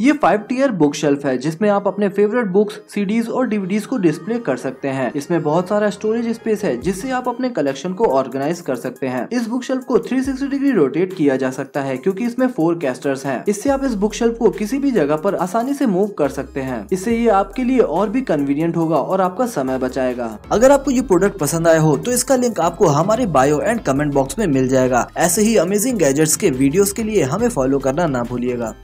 ये five tier book shelf है जिसमें आप अपने फेवरेट बुक्स सीडीज और डीवीडीज को डिस्प्ले कर सकते हैं इसमें बहुत सारा स्टोरेज स्पेस है जिससे आप अपने कलेक्शन को ऑर्गेनाइज कर सकते हैं इस बुक शेल्फ को 360 डिग्री रोटेट किया जा सकता है क्योंकि इसमें फोर कैस्टर्स हैं इससे आप इस बुक शेल्फ को किसी भी जगह आरोप आसानी ऐसी मूव कर सकते हैं इससे ये आपके लिए और भी कन्वीनियंट होगा और आपका समय बचाएगा अगर आपको ये प्रोडक्ट पसंद आया हो तो इसका लिंक आपको हमारे बायो एंड कमेंट बॉक्स में मिल जाएगा ऐसे ही अमेजिंग गैजेट्स के वीडियो के लिए हमें फॉलो करना ना भूलिएगा